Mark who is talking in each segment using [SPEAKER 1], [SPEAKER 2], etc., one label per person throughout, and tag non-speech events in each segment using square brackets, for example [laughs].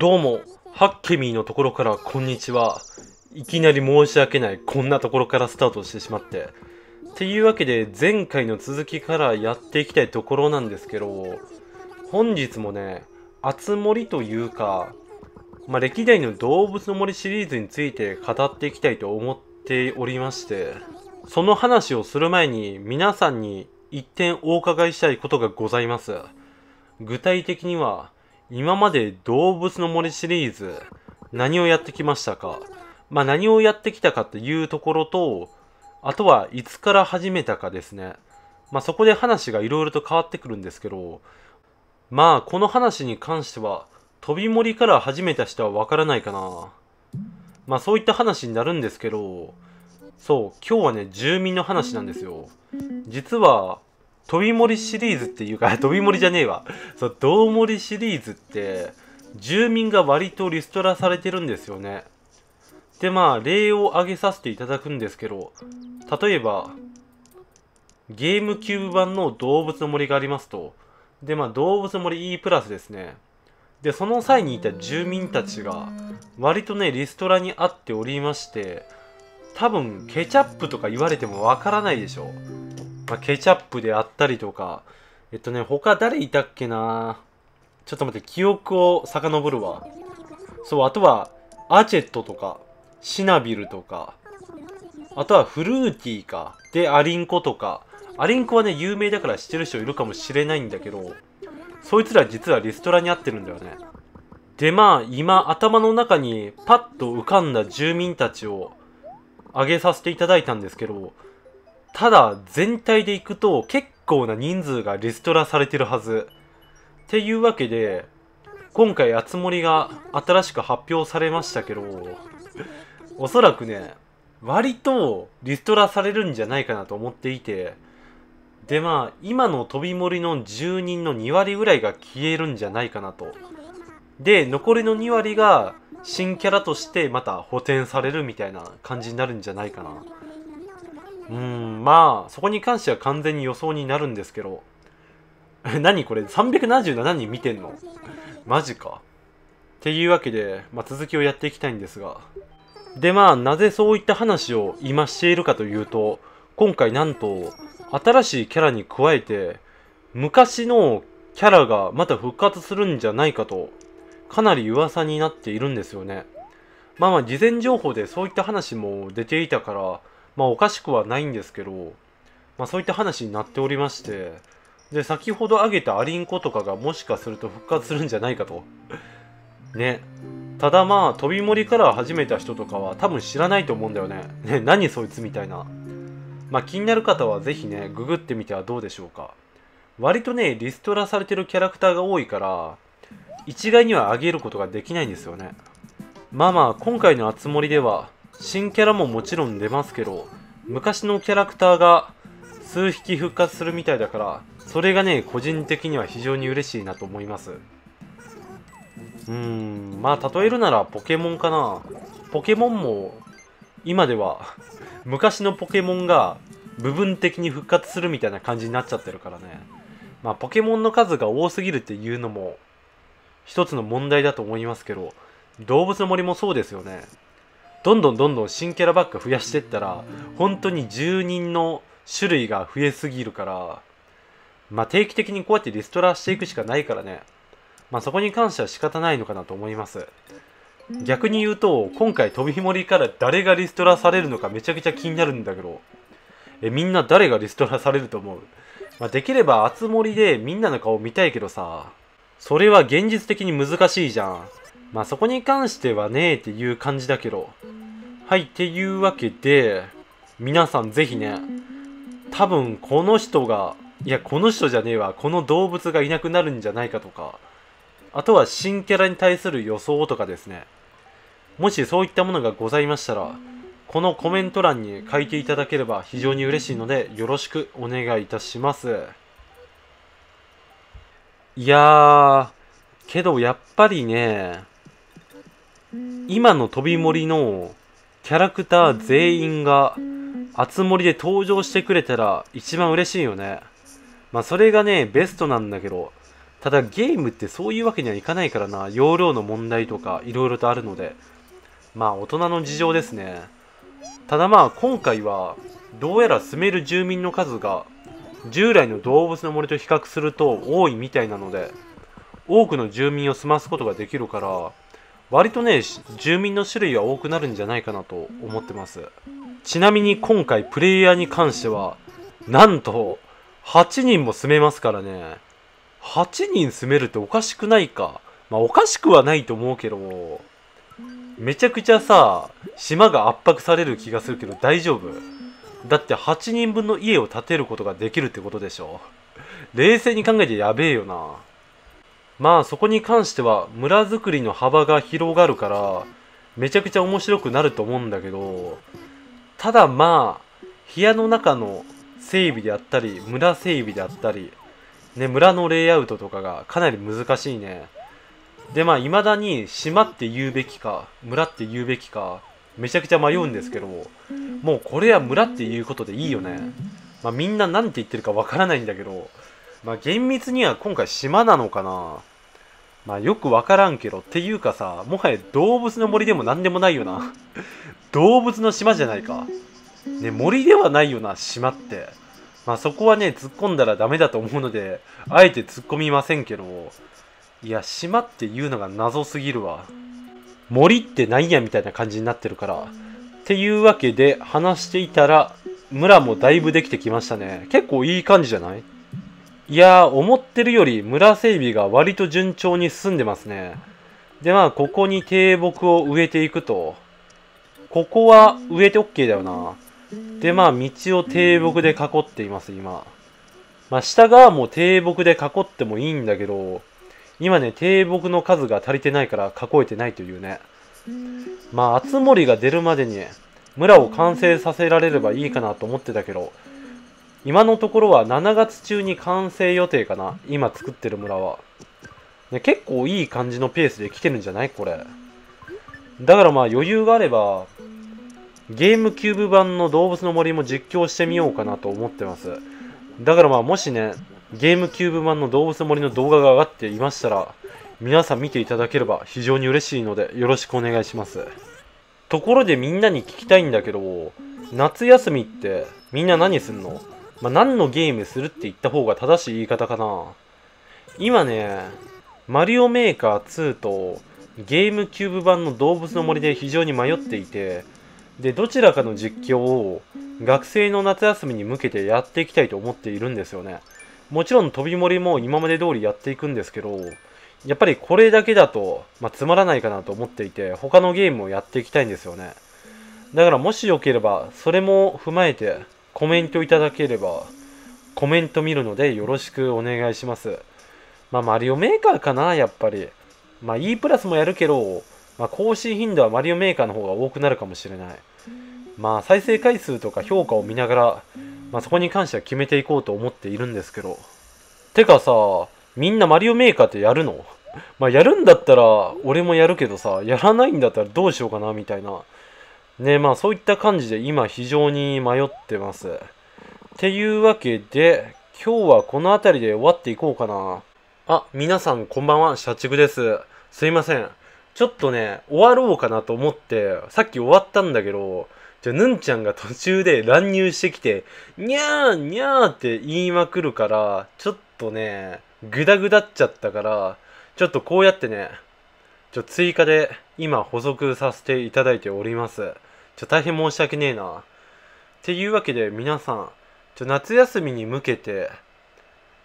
[SPEAKER 1] どうも、ハッケミーのところからこんにちは。いきなり申し訳ない、こんなところからスタートしてしまって。っていうわけで、前回の続きからやっていきたいところなんですけど、本日もね、あつ森というか、まあ、歴代の動物の森シリーズについて語っていきたいと思っておりまして、その話をする前に皆さんに一点お伺いしたいことがございます。具体的には、今まで動物の森シリーズ、何をやってきましたかまあ何をやってきたかというところと、あとはいつから始めたかですね。まあそこで話がいろいろと変わってくるんですけど、まあこの話に関しては、飛び森から始めた人はわからないかな。まあそういった話になるんですけど、そう、今日はね、住民の話なんですよ。実は、飛び森シリーズっていうか、[laughs] 飛び森じゃねえわ。そう、道森シリーズって、住民が割とリストラされてるんですよね。で、まあ、例を挙げさせていただくんですけど、例えば、ゲームキューブ版の動物の森がありますと。で、まあ、動物の森 E プラスですね。で、その際にいた住民たちが、割とね、リストラにあっておりまして、多分、ケチャップとか言われてもわからないでしょう。まあ、ケチャップであったりとか、えっとね、他誰いたっけなちょっと待って、記憶を遡るわ。そう、あとは、アチェットとか、シナビルとか、あとはフルーティーか。で、アリンコとか。アリンコはね、有名だから知ってる人いるかもしれないんだけど、そいつら実はリストラに合ってるんだよね。で、まあ、今、頭の中にパッと浮かんだ住民たちを上げさせていただいたんですけど、ただ、全体で行くと結構な人数がリストラされてるはず。っていうわけで、今回、あつ森が新しく発表されましたけど、おそらくね、割とリストラされるんじゃないかなと思っていて、でまあ、今の飛び森の住人の2割ぐらいが消えるんじゃないかなと。で、残りの2割が新キャラとしてまた補填されるみたいな感じになるんじゃないかな。うんまあそこに関しては完全に予想になるんですけど [laughs] 何これ377人見てんのマジかっていうわけで、まあ、続きをやっていきたいんですがでまあなぜそういった話を今しているかというと今回なんと新しいキャラに加えて昔のキャラがまた復活するんじゃないかとかなり噂になっているんですよねまあまあ事前情報でそういった話も出ていたからまあおかしくはないんですけど、まあそういった話になっておりまして、で、先ほど挙げたアリンコとかがもしかすると復活するんじゃないかと。ね。ただまあ、飛び森から始めた人とかは多分知らないと思うんだよね。ね、何そいつみたいな。まあ気になる方はぜひね、ググってみてはどうでしょうか。割とね、リストラされてるキャラクターが多いから、一概には挙げることができないんですよね。まあまあ、今回の熱盛では、新キャラももちろん出ますけど、昔のキャラクターが数匹復活するみたいだから、それがね、個人的には非常に嬉しいなと思います。うーん、まあ例えるならポケモンかな。ポケモンも、今では [laughs] 昔のポケモンが部分的に復活するみたいな感じになっちゃってるからね。まあポケモンの数が多すぎるっていうのも、一つの問題だと思いますけど、動物の森もそうですよね。どんどんどんどん新キャラばっか増やしてったら本当に住人の種類が増えすぎるからまあ定期的にこうやってリストラしていくしかないからねまあそこに関しては仕方ないのかなと思います逆に言うと今回飛びひもりから誰がリストラされるのかめちゃくちゃ気になるんだけどえみんな誰がリストラされると思う、まあ、できれば熱盛でみんなの顔見たいけどさそれは現実的に難しいじゃんまあそこに関してはねっていう感じだけど。はい、っていうわけで、皆さんぜひね、多分この人が、いや、この人じゃねえわ、この動物がいなくなるんじゃないかとか、あとは新キャラに対する予想とかですね、もしそういったものがございましたら、このコメント欄に書いていただければ非常に嬉しいので、よろしくお願いいたします。いやー、けどやっぱりね、今の飛び森のキャラクター全員が熱盛で登場してくれたら一番嬉しいよね。まあそれがね、ベストなんだけど、ただゲームってそういうわけにはいかないからな、容量の問題とかいろいろとあるので、まあ大人の事情ですね。ただまあ今回は、どうやら住める住民の数が従来の動物の森と比較すると多いみたいなので、多くの住民を済ますことができるから、割とね住民の種類は多くなるんじゃないかなと思ってますちなみに今回プレイヤーに関してはなんと8人も住めますからね8人住めるっておかしくないかまあおかしくはないと思うけどめちゃくちゃさ島が圧迫される気がするけど大丈夫だって8人分の家を建てることができるってことでしょ冷静に考えてやべえよなまあそこに関しては村づくりの幅が広がるからめちゃくちゃ面白くなると思うんだけどただまあ部屋の中の整備であったり村整備であったり、ね、村のレイアウトとかがかなり難しいねでまあ未だに島って言うべきか村って言うべきかめちゃくちゃ迷うんですけどもうこれは村っていうことでいいよねまあみんな何て言ってるかわからないんだけどまあ、厳密には今回島なのかなまあ、よくわからんけど、っていうかさ、もはや動物の森でも何でもないよな。[laughs] 動物の島じゃないか。ね、森ではないよな、島って。まあ、そこはね、突っ込んだらダメだと思うので、あえて突っ込みませんけど、いや、島っていうのが謎すぎるわ。森ってなんやみたいな感じになってるから。っていうわけで、話していたら、村もだいぶできてきましたね。結構いい感じじゃないいやー、思ってるより村整備が割と順調に進んでますね。で、まあ、ここに低木を植えていくと。ここは植えて OK だよな。で、まあ、道を低木で囲っています、今。まあ、下側も低木で囲ってもいいんだけど、今ね、低木の数が足りてないから囲えてないというね。まあ、厚森が出るまでに村を完成させられればいいかなと思ってたけど、今のところは7月中に完成予定かな今作ってる村は、ね、結構いい感じのペースで来てるんじゃないこれだからまあ余裕があればゲームキューブ版の動物の森も実況してみようかなと思ってますだからまあもしねゲームキューブ版の動物の森の動画が上がっていましたら皆さん見ていただければ非常に嬉しいのでよろしくお願いしますところでみんなに聞きたいんだけど夏休みってみんな何すんのまあ、何のゲームするって言った方が正しい言い方かな。今ね、マリオメーカー2とゲームキューブ版の動物の森で非常に迷っていて、で、どちらかの実況を学生の夏休みに向けてやっていきたいと思っているんですよね。もちろん飛び森も今まで通りやっていくんですけど、やっぱりこれだけだと、まあ、つまらないかなと思っていて、他のゲームをやっていきたいんですよね。だからもしよければ、それも踏まえて、コメントいただければ、コメント見るのでよろしくお願いします。まあ、マリオメーカーかな、やっぱり。まあ、E プラスもやるけど、まあ、更新頻度はマリオメーカーの方が多くなるかもしれない。まあ、再生回数とか評価を見ながら、まあ、そこに関しては決めていこうと思っているんですけど。てかさ、みんなマリオメーカーってやるの [laughs] まあ、やるんだったら、俺もやるけどさ、やらないんだったらどうしようかな、みたいな。ねまあそういった感じで今非常に迷ってます。っていうわけで、今日はこの辺りで終わっていこうかな。あ、皆さんこんばんは、社畜です。すいません。ちょっとね、終わろうかなと思って、さっき終わったんだけど、じゃ、ぬんちゃんが途中で乱入してきて、にゃーにゃーって言いまくるから、ちょっとね、グダグダっちゃったから、ちょっとこうやってね、ちょ、追加で今補足させていただいております。ちょ、大変申し訳ねえな。っていうわけで皆さん、ちょ、夏休みに向けて、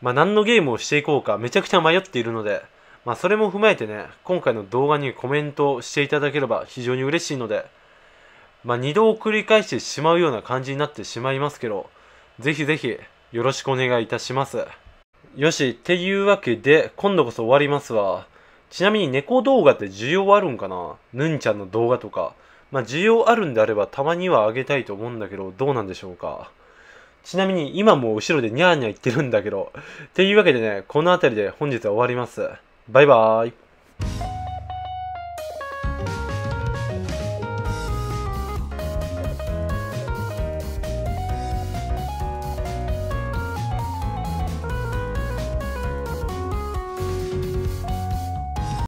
[SPEAKER 1] まあ、何のゲームをしていこうかめちゃくちゃ迷っているので、まあ、それも踏まえてね、今回の動画にコメントしていただければ非常に嬉しいので、まあ、2度繰り返してしまうような感じになってしまいますけど、ぜひぜひよろしくお願いいたします。よし、っていうわけで、今度こそ終わりますわ。ちなみに猫動画って需要あるんかなぬんちゃんの動画とか。まあ、需要あるんであればたまにはあげたいと思うんだけど、どうなんでしょうか。ちなみに今も後ろでニャーニャー言ってるんだけど。っていうわけでね、この辺りで本日は終わります。バイバーイ。